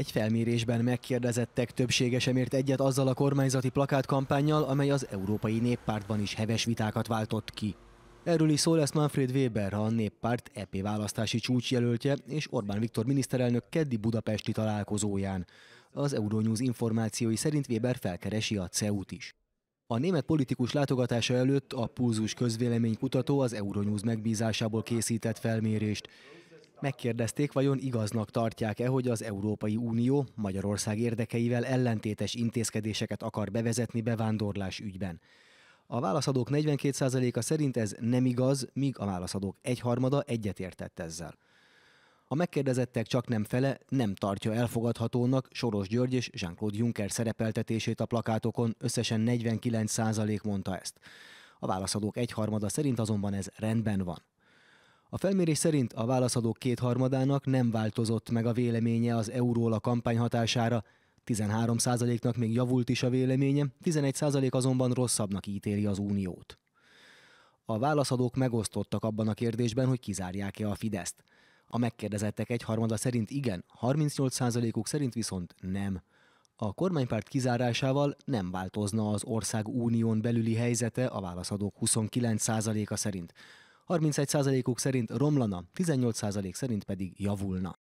Egy felmérésben megkérdezettek többsége sem ért egyet azzal a kormányzati plakátkampányjal, amely az Európai Néppártban is heves vitákat váltott ki. Erről is szól lesz Manfred Weber, a néppárt EP választási csúcsjelöltje és Orbán Viktor miniszterelnök keddi budapesti találkozóján. Az Euronews információi szerint Weber felkeresi a CEU-t is. A német politikus látogatása előtt a Pulzus közvélemény kutató az Euronews megbízásából készített felmérést. Megkérdezték, vajon igaznak tartják-e, hogy az Európai Unió Magyarország érdekeivel ellentétes intézkedéseket akar bevezetni bevándorlás ügyben. A válaszadók 42%-a szerint ez nem igaz, míg a válaszadók egyharmada egyetértett ezzel. A megkérdezettek csak nem fele nem tartja elfogadhatónak Soros György és Jean-Claude Juncker szerepeltetését a plakátokon, összesen 49% mondta ezt. A válaszadók egyharmada szerint azonban ez rendben van. A felmérés szerint a válaszadók kétharmadának nem változott meg a véleménye az euróla kampány hatására, 13%-nak még javult is a véleménye, 11% azonban rosszabbnak ítéli az uniót. A válaszadók megosztottak abban a kérdésben, hogy kizárják-e a Fideszt. A megkérdezettek egyharmada szerint igen, 38%-uk szerint viszont nem. A kormánypárt kizárásával nem változna az ország unión belüli helyzete a válaszadók 29%-a szerint. 31%-uk szerint romlana, 18% szerint pedig javulna.